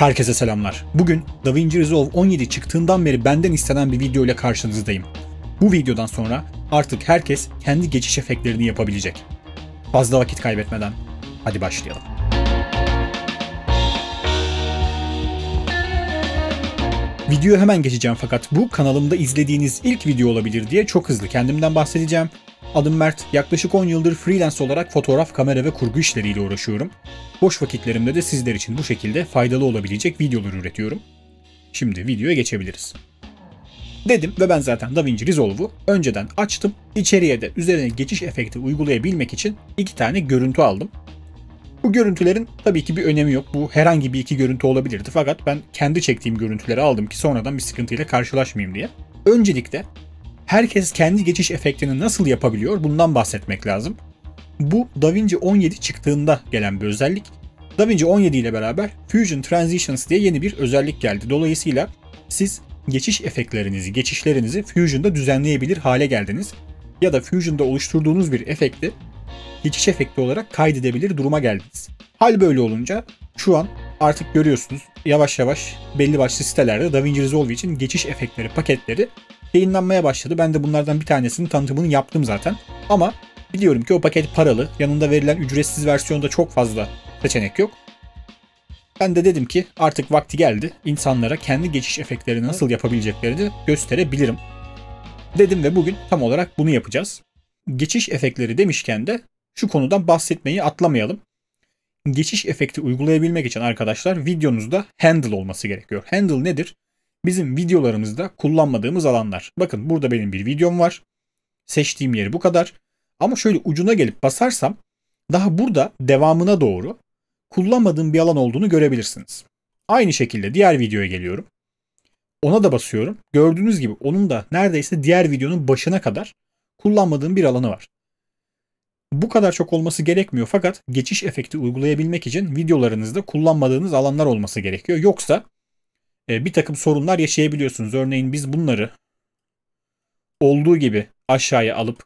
Herkese selamlar. Bugün DaVinci Resolve 17 çıktığından beri benden istenen bir video ile karşınızdayım. Bu videodan sonra artık herkes kendi geçiş efektlerini yapabilecek. Fazla vakit kaybetmeden hadi başlayalım. Videoya hemen geçeceğim fakat bu kanalımda izlediğiniz ilk video olabilir diye çok hızlı kendimden bahsedeceğim Adım Mert, yaklaşık 10 yıldır freelance olarak fotoğraf, kamera ve kurgu işleriyle uğraşıyorum. Boş vakitlerimde de sizler için bu şekilde faydalı olabilecek videolar üretiyorum. Şimdi videoya geçebiliriz. Dedim ve ben zaten DaVinci Resolve'u önceden açtım. İçeriye de üzerine geçiş efekti uygulayabilmek için iki tane görüntü aldım. Bu görüntülerin tabii ki bir önemi yok. Bu herhangi bir iki görüntü olabilirdi fakat ben kendi çektiğim görüntüleri aldım ki sonradan bir sıkıntıyla karşılaşmayayım diye. Öncelikle herkes kendi geçiş efektini nasıl yapabiliyor bundan bahsetmek lazım. Bu DaVinci 17 çıktığında gelen bir özellik. DaVinci 17 ile beraber Fusion Transitions diye yeni bir özellik geldi. Dolayısıyla siz geçiş efektlerinizi, geçişlerinizi Fusion'da düzenleyebilir hale geldiniz. Ya da Fusion'da oluşturduğunuz bir efekti geçiş efekti olarak kaydedebilir duruma geldiniz. Hal böyle olunca şu an artık görüyorsunuz yavaş yavaş belli başlı sitelerde DaVinci Resolve için geçiş efektleri paketleri yayınlanmaya başladı. Ben de bunlardan bir tanesini tanıtımını yaptım zaten. Ama biliyorum ki o paket paralı. Yanında verilen ücretsiz versiyonda çok fazla seçenek yok. Ben de dedim ki artık vakti geldi. İnsanlara kendi geçiş efektlerini nasıl yapabileceklerini gösterebilirim. Dedim ve bugün tam olarak bunu yapacağız. Geçiş efektleri demişken de şu konudan bahsetmeyi atlamayalım. Geçiş efekti uygulayabilmek için arkadaşlar videonuzda handle olması gerekiyor. Handle nedir? bizim videolarımızda kullanmadığımız alanlar. Bakın burada benim bir videom var. Seçtiğim yeri bu kadar. Ama şöyle ucuna gelip basarsam daha burada devamına doğru kullanmadığım bir alan olduğunu görebilirsiniz. Aynı şekilde diğer videoya geliyorum. Ona da basıyorum. Gördüğünüz gibi onun da neredeyse diğer videonun başına kadar kullanmadığım bir alanı var. Bu kadar çok olması gerekmiyor fakat geçiş efekti uygulayabilmek için videolarınızda kullanmadığınız alanlar olması gerekiyor. Yoksa e, bir takım sorunlar yaşayabiliyorsunuz. Örneğin biz bunları olduğu gibi aşağıya alıp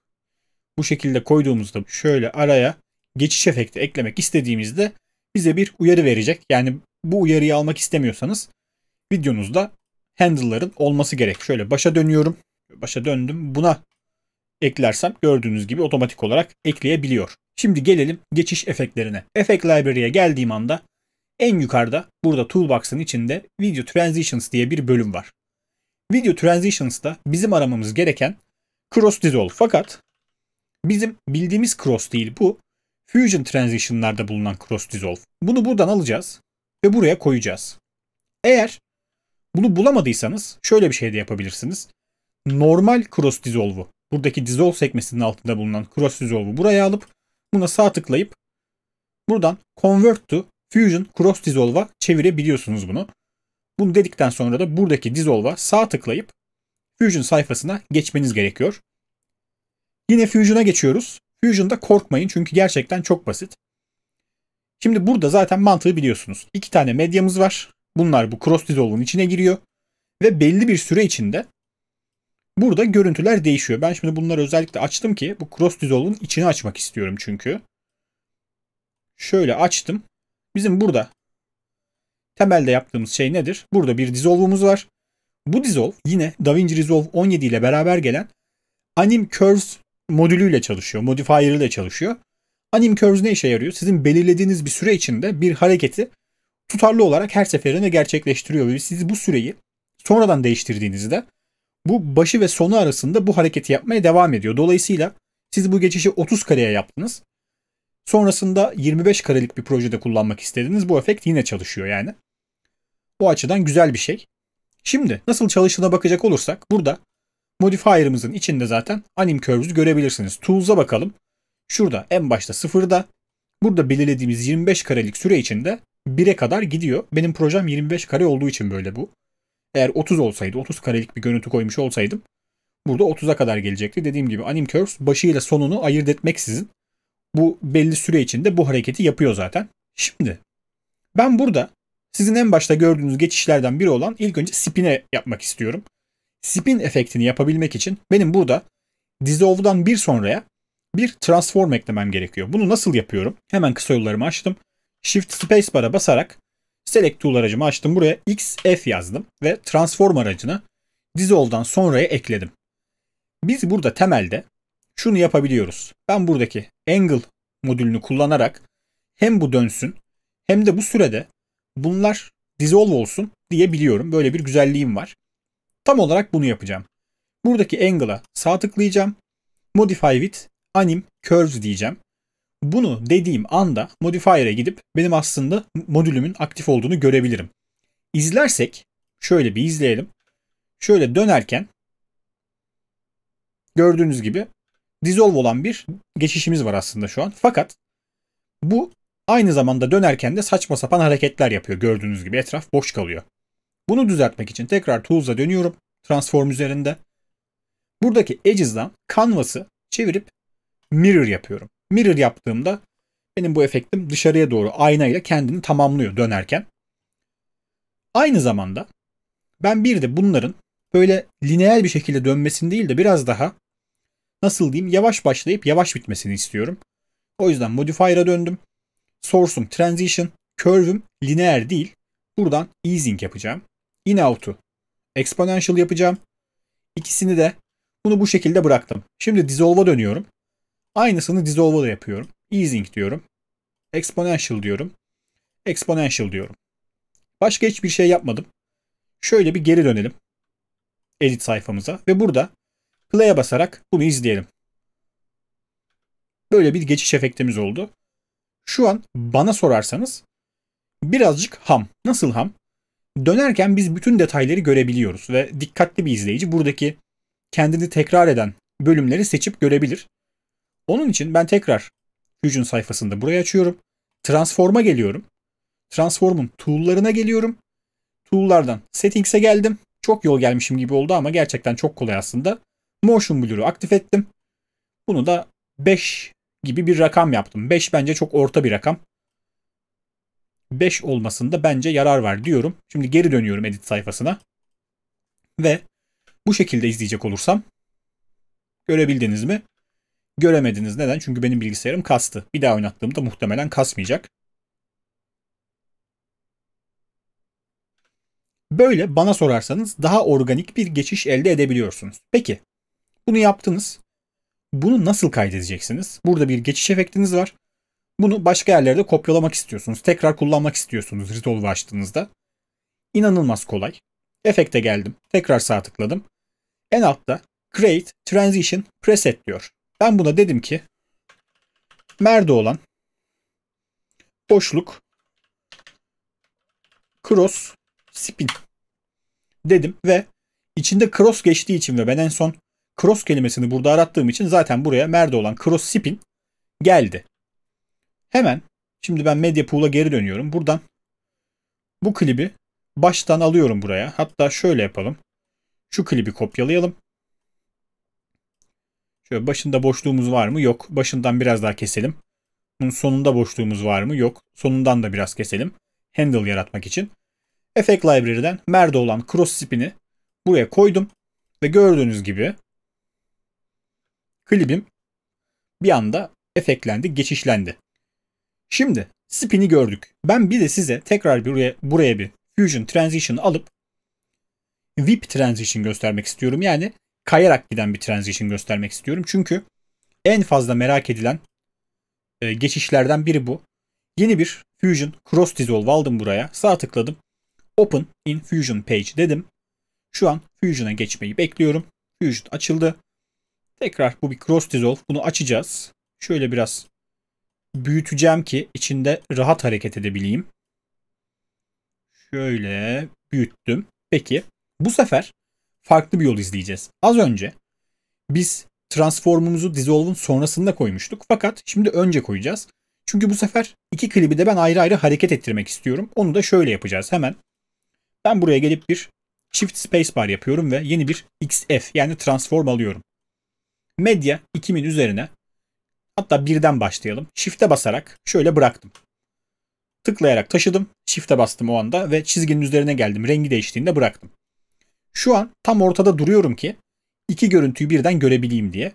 bu şekilde koyduğumuzda şöyle araya geçiş efekti eklemek istediğimizde bize bir uyarı verecek. Yani bu uyarıyı almak istemiyorsanız videonuzda handle'ların olması gerek. Şöyle başa dönüyorum. Başa döndüm. Buna eklersem gördüğünüz gibi otomatik olarak ekleyebiliyor. Şimdi gelelim geçiş efektlerine. Effect Library'e geldiğim anda en yukarıda burada Toolbox'ın içinde Video Transitions diye bir bölüm var. Video Transitions'da bizim aramamız gereken Cross Dissolve fakat bizim bildiğimiz Cross değil bu Fusion Transition'larda bulunan Cross Dissolve. Bunu buradan alacağız ve buraya koyacağız. Eğer bunu bulamadıysanız şöyle bir şey de yapabilirsiniz. Normal Cross Dissolve'u buradaki Dissolve sekmesinin altında bulunan Cross Dissolve'u buraya alıp buna sağ tıklayıp buradan Convert to Fusion Cross Dissolve'a çevirebiliyorsunuz bunu. Bunu dedikten sonra da buradaki Dissolve'a sağ tıklayıp Fusion sayfasına geçmeniz gerekiyor. Yine Fusion'a geçiyoruz. Fusion'da korkmayın çünkü gerçekten çok basit. Şimdi burada zaten mantığı biliyorsunuz. İki tane medyamız var. Bunlar bu cross dissolve'un içine giriyor. Ve belli bir süre içinde burada görüntüler değişiyor. Ben şimdi bunları özellikle açtım ki bu cross dissolve'un içini açmak istiyorum çünkü. Şöyle açtım. Bizim burada temelde yaptığımız şey nedir? Burada bir dissolve'umuz var. Bu dissolve yine DaVinci Resolve 17 ile beraber gelen Anim Curves modülüyle çalışıyor. Modifier ile çalışıyor. Anim Curves ne işe yarıyor? Sizin belirlediğiniz bir süre içinde bir hareketi tutarlı olarak her seferinde gerçekleştiriyor. Ve siz bu süreyi sonradan değiştirdiğinizde bu başı ve sonu arasında bu hareketi yapmaya devam ediyor. Dolayısıyla siz bu geçişi 30 kareye yaptınız. Sonrasında 25 karelik bir projede kullanmak istediğiniz bu efekt yine çalışıyor yani. bu açıdan güzel bir şey. Şimdi nasıl çalıştığına bakacak olursak burada modifier'ımızın içinde zaten anim curves'ü görebilirsiniz. Tools'a bakalım. Şurada en başta sıfırda. Burada belirlediğimiz 25 karelik süre içinde 1'e kadar gidiyor. Benim projem 25 kare olduğu için böyle bu. Eğer 30 olsaydı, 30 karelik bir görüntü koymuş olsaydım burada 30'a kadar gelecekti. Dediğim gibi Anim Curves başıyla sonunu ayırt etmeksizin bu belli süre içinde bu hareketi yapıyor zaten. Şimdi ben burada sizin en başta gördüğünüz geçişlerden biri olan ilk önce spin'e yapmak istiyorum. Spin efektini yapabilmek için benim burada dissolve'dan bir sonraya bir transform eklemem gerekiyor. Bunu nasıl yapıyorum? Hemen kısa yollarımı açtım. Shift space Spacebar'a basarak Select Tool aracımı açtım. Buraya XF yazdım ve transform aracını dissolve'dan sonraya ekledim. Biz burada temelde şunu yapabiliyoruz. Ben buradaki angle modülünü kullanarak hem bu dönsün hem de bu sürede bunlar dissolve olsun diye biliyorum. Böyle bir güzelliğim var. Tam olarak bunu yapacağım. Buradaki angle'a sağ tıklayacağım. Modify with anim curves diyeceğim. Bunu dediğim anda modifier'e gidip benim aslında modülümün aktif olduğunu görebilirim. İzlersek şöyle bir izleyelim. Şöyle dönerken gördüğünüz gibi dissolve olan bir geçişimiz var aslında şu an. Fakat bu aynı zamanda dönerken de saçma sapan hareketler yapıyor gördüğünüz gibi etraf boş kalıyor. Bunu düzeltmek için tekrar Tools'a dönüyorum transform üzerinde. Buradaki edges'dan canvas'ı çevirip mirror yapıyorum. Mirror yaptığımda benim bu efektim dışarıya doğru aynayla kendini tamamlıyor dönerken. Aynı zamanda ben bir de bunların böyle lineer bir şekilde dönmesini değil de biraz daha nasıl diyeyim yavaş başlayıp yavaş bitmesini istiyorum. O yüzden modifier'a döndüm. Source'um transition, curve'üm lineer değil. Buradan easing yapacağım. In out'u exponential yapacağım. İkisini de bunu bu şekilde bıraktım. Şimdi dissolve'a dönüyorum. Aynısını dissolve'a da yapıyorum. Easing diyorum. Exponential diyorum. Exponential diyorum. Başka hiçbir şey yapmadım. Şöyle bir geri dönelim edit sayfamıza ve burada Play'e basarak bunu izleyelim. Böyle bir geçiş efektimiz oldu. Şu an bana sorarsanız birazcık ham. Nasıl ham? Dönerken biz bütün detayları görebiliyoruz ve dikkatli bir izleyici buradaki kendini tekrar eden bölümleri seçip görebilir. Onun için ben tekrar Fusion sayfasında burayı açıyorum. Transform'a geliyorum. Transform'un tool'larına geliyorum. Tool'lardan Settings'e geldim. Çok yol gelmişim gibi oldu ama gerçekten çok kolay aslında. Motion Blur'u aktif ettim. Bunu da 5 gibi bir rakam yaptım. 5 bence çok orta bir rakam. 5 olmasında bence yarar var diyorum. Şimdi geri dönüyorum edit sayfasına. Ve bu şekilde izleyecek olursam görebildiniz mi? Göremediniz. Neden? Çünkü benim bilgisayarım kastı. Bir daha oynattığımda muhtemelen kasmayacak. Böyle bana sorarsanız daha organik bir geçiş elde edebiliyorsunuz. Peki bunu yaptınız. Bunu nasıl kaydedeceksiniz? Burada bir geçiş efektiniz var. Bunu başka yerlerde kopyalamak istiyorsunuz. Tekrar kullanmak istiyorsunuz Resolve açtığınızda. İnanılmaz kolay. Efekte geldim. Tekrar sağ tıkladım. En altta Create Transition Preset diyor. Ben buna dedim ki merde olan boşluk cross spin dedim ve içinde cross geçtiği için ve ben en son cross kelimesini burada arattığım için zaten buraya merde olan cross spin geldi. Hemen şimdi ben medya pool'a geri dönüyorum. Buradan bu klibi baştan alıyorum buraya. Hatta şöyle yapalım. Şu klibi kopyalayalım. Şöyle başında boşluğumuz var mı? Yok. Başından biraz daha keselim. Bunun sonunda boşluğumuz var mı? Yok. Sonundan da biraz keselim. Handle yaratmak için. Effect Library'den merde olan cross spin'i buraya koydum. Ve gördüğünüz gibi klibim bir anda efektlendi, geçişlendi. Şimdi spin'i gördük. Ben bir de size tekrar buraya, buraya bir Fusion Transition alıp Whip Transition göstermek istiyorum. Yani kayarak giden bir transition göstermek istiyorum. Çünkü en fazla merak edilen e, geçişlerden biri bu. Yeni bir Fusion Cross Dissolve aldım buraya. Sağ tıkladım. Open in Fusion Page dedim. Şu an Fusion'a geçmeyi bekliyorum. Fusion açıldı. Tekrar bu bir cross dissolve. Bunu açacağız. Şöyle biraz büyüteceğim ki içinde rahat hareket edebileyim. Şöyle büyüttüm. Peki bu sefer farklı bir yol izleyeceğiz. Az önce biz transformumuzu Dissolve'un sonrasında koymuştuk. Fakat şimdi önce koyacağız. Çünkü bu sefer iki klibi de ben ayrı ayrı hareket ettirmek istiyorum. Onu da şöyle yapacağız hemen. Ben buraya gelip bir Shift Spacebar yapıyorum ve yeni bir XF yani transform alıyorum. Medya 2000 üzerine hatta birden başlayalım. Shift'e basarak şöyle bıraktım. Tıklayarak taşıdım. Shift'e bastım o anda ve çizginin üzerine geldim. Rengi değiştiğinde bıraktım. Şu an tam ortada duruyorum ki iki görüntüyü birden görebileyim diye.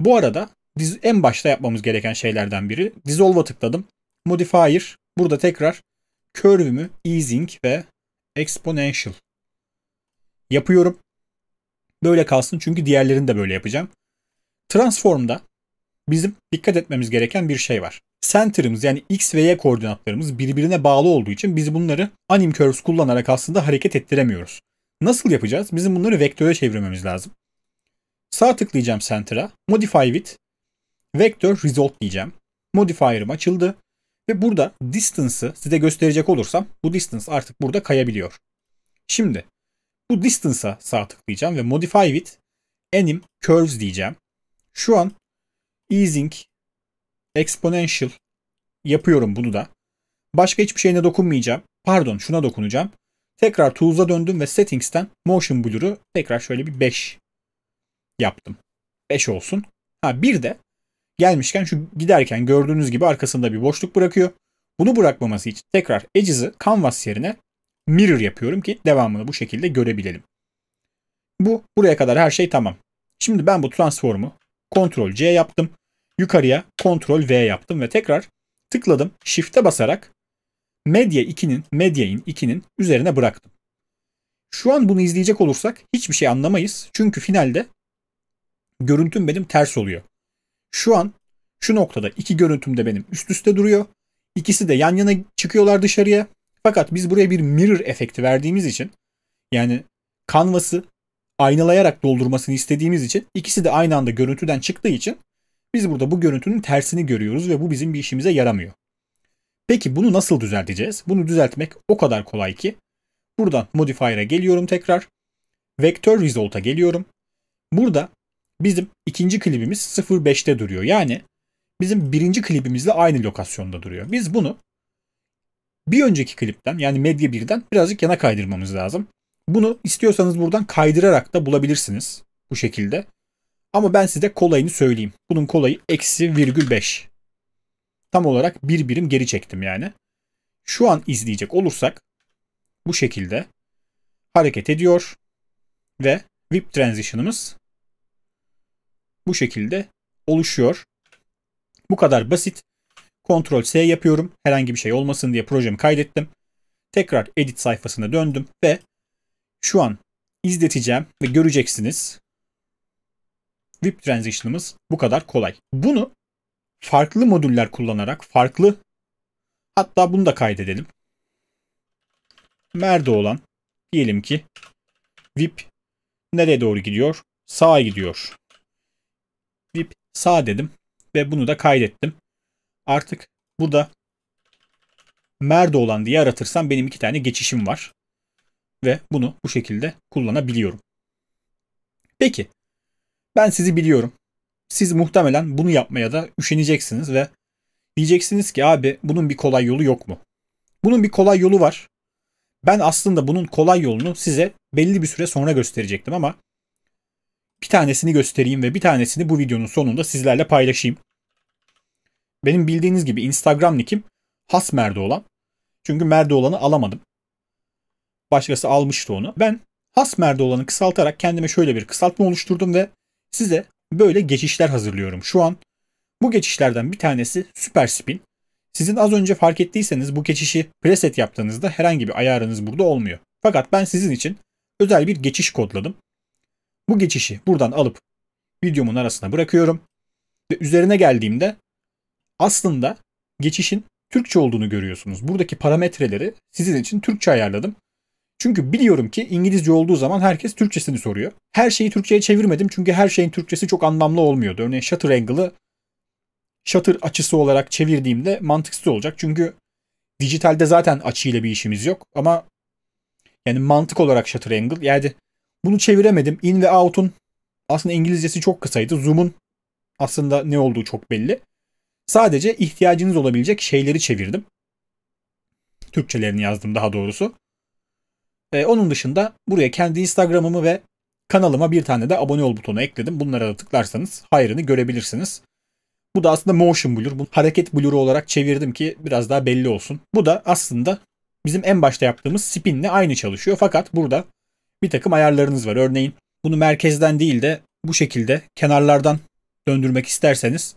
Bu arada biz en başta yapmamız gereken şeylerden biri. Dissolve'a tıkladım. Modifier. Burada tekrar curve'ümü easing ve exponential yapıyorum. Böyle kalsın çünkü diğerlerini de böyle yapacağım. Transform'da bizim dikkat etmemiz gereken bir şey var. Center'ımız yani x ve y koordinatlarımız birbirine bağlı olduğu için biz bunları anim curves kullanarak aslında hareket ettiremiyoruz. Nasıl yapacağız? Bizim bunları vektöre çevirmemiz lazım. Sağ tıklayacağım center'a. Modify with Vector Result diyeceğim. Modifier'ım açıldı. Ve burada distance'ı size gösterecek olursam bu distance artık burada kayabiliyor. Şimdi bu distance'a sağ tıklayacağım ve modify with anim curves diyeceğim. Şu an easing, exponential yapıyorum bunu da. Başka hiçbir şeyine dokunmayacağım. Pardon şuna dokunacağım. Tekrar Tools'a döndüm ve Settings'ten Motion Blur'u tekrar şöyle bir 5 yaptım. 5 olsun. Ha bir de gelmişken şu giderken gördüğünüz gibi arkasında bir boşluk bırakıyor. Bunu bırakmaması için tekrar Edges'i Canvas yerine Mirror yapıyorum ki devamını bu şekilde görebilelim. Bu buraya kadar her şey tamam. Şimdi ben bu transformu Ctrl C yaptım. Yukarıya Ctrl V yaptım ve tekrar tıkladım. Shift'e basarak Medya 2'nin, Medya'in 2'nin üzerine bıraktım. Şu an bunu izleyecek olursak hiçbir şey anlamayız. Çünkü finalde görüntüm benim ters oluyor. Şu an şu noktada iki görüntüm de benim üst üste duruyor. İkisi de yan yana çıkıyorlar dışarıya. Fakat biz buraya bir mirror efekti verdiğimiz için yani kanvası aynalayarak doldurmasını istediğimiz için ikisi de aynı anda görüntüden çıktığı için biz burada bu görüntünün tersini görüyoruz ve bu bizim bir işimize yaramıyor. Peki bunu nasıl düzelteceğiz? Bunu düzeltmek o kadar kolay ki buradan modifier'a geliyorum tekrar. vector result'a geliyorum. Burada bizim ikinci klibimiz 0.5'te duruyor. Yani bizim birinci klibimizle aynı lokasyonda duruyor. Biz bunu bir önceki klipten yani medya birden birazcık yana kaydırmamız lazım. Bunu istiyorsanız buradan kaydırarak da bulabilirsiniz bu şekilde. Ama ben size kolayını söyleyeyim. Bunun kolayı eksi virgül 5. Tam olarak bir birim geri çektim yani. Şu an izleyecek olursak bu şekilde hareket ediyor ve Vip transition'ımız bu şekilde oluşuyor. Bu kadar basit. Ctrl S yapıyorum. Herhangi bir şey olmasın diye projemi kaydettim. Tekrar edit sayfasına döndüm ve şu an izleteceğim ve göreceksiniz. Vip Transition'ımız bu kadar kolay. Bunu farklı modüller kullanarak farklı hatta bunu da kaydedelim. Nerede olan diyelim ki Vip nereye doğru gidiyor? Sağa gidiyor. Vip sağ dedim ve bunu da kaydettim. Artık burada da Merdo olan diye aratırsam benim iki tane geçişim var ve bunu bu şekilde kullanabiliyorum. Peki ben sizi biliyorum. Siz muhtemelen bunu yapmaya da üşeneceksiniz ve diyeceksiniz ki abi bunun bir kolay yolu yok mu? Bunun bir kolay yolu var. Ben aslında bunun kolay yolunu size belli bir süre sonra gösterecektim ama bir tanesini göstereyim ve bir tanesini bu videonun sonunda sizlerle paylaşayım. Benim bildiğiniz gibi Instagram nickim Hasmer'de olan. Çünkü Mer'de olanı alamadım. Başkası almıştı onu. Ben Hasmer'de olanı kısaltarak kendime şöyle bir kısaltma oluşturdum ve size böyle geçişler hazırlıyorum. Şu an bu geçişlerden bir tanesi süper spin. Sizin az önce fark ettiyseniz bu geçişi preset yaptığınızda herhangi bir ayarınız burada olmuyor. Fakat ben sizin için özel bir geçiş kodladım. Bu geçişi buradan alıp videomun arasına bırakıyorum. Ve üzerine geldiğimde aslında geçişin Türkçe olduğunu görüyorsunuz. Buradaki parametreleri sizin için Türkçe ayarladım. Çünkü biliyorum ki İngilizce olduğu zaman herkes Türkçesini soruyor. Her şeyi Türkçe'ye çevirmedim çünkü her şeyin Türkçesi çok anlamlı olmuyordu. Örneğin shutter angle'ı shutter açısı olarak çevirdiğimde mantıksız olacak. Çünkü dijitalde zaten açıyla bir işimiz yok ama yani mantık olarak shutter angle yani bunu çeviremedim. In ve out'un aslında İngilizcesi çok kısaydı. Zoom'un aslında ne olduğu çok belli. Sadece ihtiyacınız olabilecek şeyleri çevirdim. Türkçelerini yazdım daha doğrusu. E, onun dışında buraya kendi Instagram'ımı ve kanalıma bir tane de abone ol butonu ekledim. Bunlara da tıklarsanız hayrını görebilirsiniz. Bu da aslında motion blur. Bunu hareket blur'u olarak çevirdim ki biraz daha belli olsun. Bu da aslında bizim en başta yaptığımız spin'le aynı çalışıyor. Fakat burada bir takım ayarlarınız var. Örneğin bunu merkezden değil de bu şekilde kenarlardan döndürmek isterseniz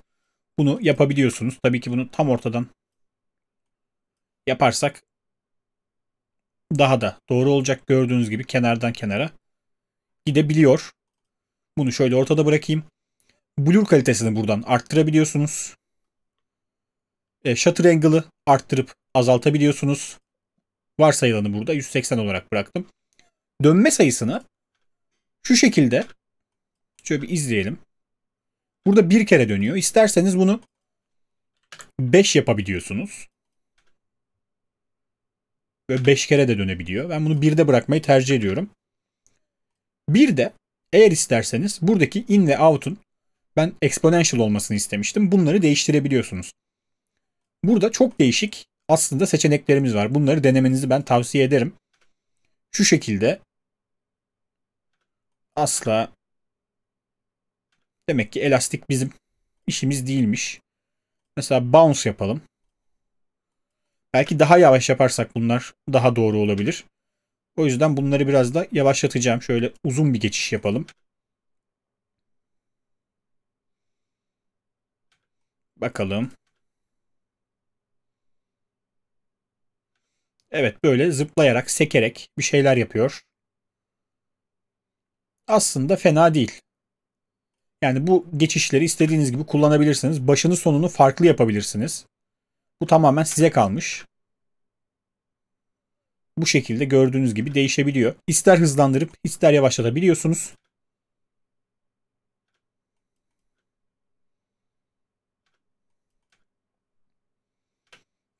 bunu yapabiliyorsunuz. Tabii ki bunu tam ortadan yaparsak daha da doğru olacak gördüğünüz gibi kenardan kenara gidebiliyor. Bunu şöyle ortada bırakayım. Blur kalitesini buradan arttırabiliyorsunuz. E, shutter angle'ı arttırıp azaltabiliyorsunuz. Varsayılanı burada 180 olarak bıraktım. Dönme sayısını şu şekilde şöyle bir izleyelim. Burada bir kere dönüyor. İsterseniz bunu 5 yapabiliyorsunuz. Böyle 5 kere de dönebiliyor. Ben bunu 1'de bırakmayı tercih ediyorum. Bir de eğer isterseniz buradaki in ve out'un ben exponential olmasını istemiştim. Bunları değiştirebiliyorsunuz. Burada çok değişik aslında seçeneklerimiz var. Bunları denemenizi ben tavsiye ederim. Şu şekilde asla demek ki elastik bizim işimiz değilmiş. Mesela bounce yapalım. Belki daha yavaş yaparsak bunlar daha doğru olabilir. O yüzden bunları biraz da yavaşlatacağım. Şöyle uzun bir geçiş yapalım. Bakalım. Evet böyle zıplayarak, sekerek bir şeyler yapıyor. Aslında fena değil. Yani bu geçişleri istediğiniz gibi kullanabilirsiniz. Başını sonunu farklı yapabilirsiniz. Bu tamamen size kalmış. Bu şekilde gördüğünüz gibi değişebiliyor. İster hızlandırıp ister yavaşlatabiliyorsunuz.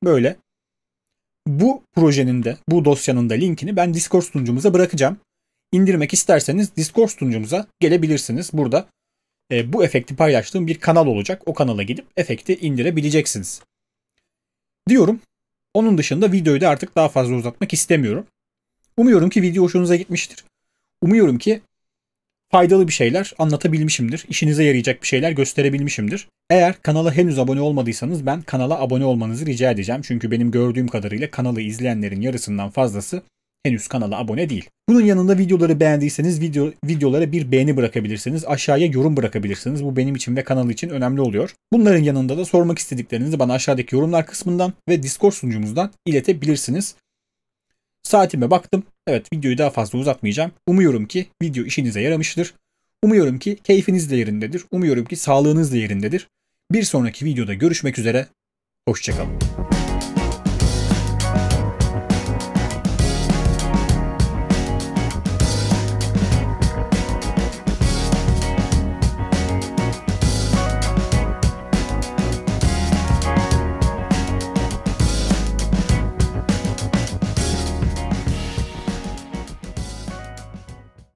Böyle. Bu projenin de bu dosyanın da linkini ben Discord sunucumuza bırakacağım. İndirmek isterseniz Discord sunucumuza gelebilirsiniz. Burada e, bu efekti paylaştığım bir kanal olacak. O kanala gidip efekti indirebileceksiniz diyorum. Onun dışında videoyu da artık daha fazla uzatmak istemiyorum. Umuyorum ki video hoşunuza gitmiştir. Umuyorum ki faydalı bir şeyler anlatabilmişimdir. İşinize yarayacak bir şeyler gösterebilmişimdir. Eğer kanala henüz abone olmadıysanız ben kanala abone olmanızı rica edeceğim. Çünkü benim gördüğüm kadarıyla kanalı izleyenlerin yarısından fazlası henüz kanala abone değil. Bunun yanında videoları beğendiyseniz video, videolara bir beğeni bırakabilirsiniz. Aşağıya yorum bırakabilirsiniz. Bu benim için ve kanal için önemli oluyor. Bunların yanında da sormak istediklerinizi bana aşağıdaki yorumlar kısmından ve Discord sunucumuzdan iletebilirsiniz. Saatime baktım. Evet videoyu daha fazla uzatmayacağım. Umuyorum ki video işinize yaramıştır. Umuyorum ki keyfiniz de yerindedir. Umuyorum ki sağlığınız da yerindedir. Bir sonraki videoda görüşmek üzere. Hoşçakalın.